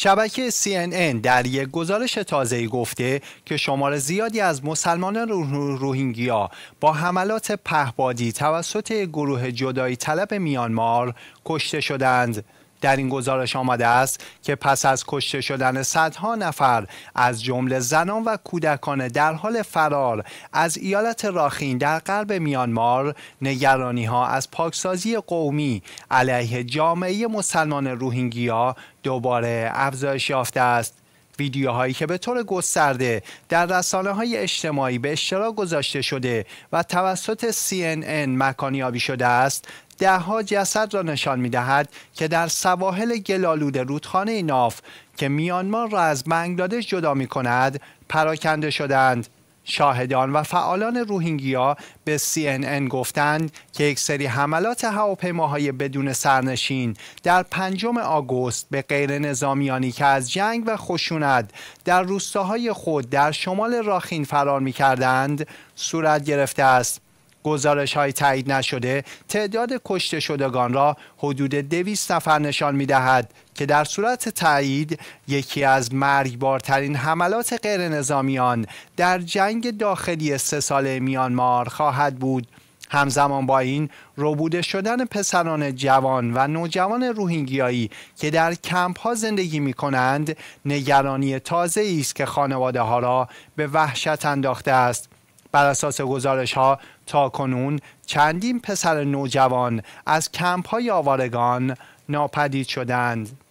شبکه CNN در یک گزارش تازه گفته که شمار زیادی از مسلمانان روهینگیا با حملات پهبادی توسط گروه جدایی طلب میانمار کشته شدند. در این گزارش آمده است که پس از کشته شدن صدها نفر از جمله زنان و کودکان در حال فرار از ایالت راخین در غرب میانمار نگرانی ها از پاکسازی قومی علیه جامعه مسلمان روهینگیا دوباره افزایش یافته است ویدیوهایی که به طور گسترده در رسانه های اجتماعی به اشتراک گذاشته شده و توسط CNN مکانیابی شده است دهها جسد را نشان می دهد که در سواحل گلالود رودخانه ناف که میانمار را از بنگلادش جدا می کند پراکنده شدند شاهدان و فعالان روهینگیا به CNN گفتند که یک سری حملات هواپیماهای بدون سرنشین در پنجم آگوست به غیر نظامیانی که از جنگ و خشونت در روستاهای خود در شمال راخین فرار می کردند صورت گرفته است گزارش های تایید نشده تعداد کشته شدگان را حدود دویست نفر نشان می دهد که در صورت تایید یکی از مرگبارترین حملات غیر نظامیان در جنگ داخلی سه ساله میانمار خواهد بود. همزمان با این ربوده شدن پسران جوان و نوجوان روهینگیایی که در کمپ ها زندگی می کنند نگرانی تازه است که خانواده ها را به وحشت انداخته است بر اساس گزارش ها تا کنون چندین پسر نوجوان از کمپ های آوارگان ناپدید شدند.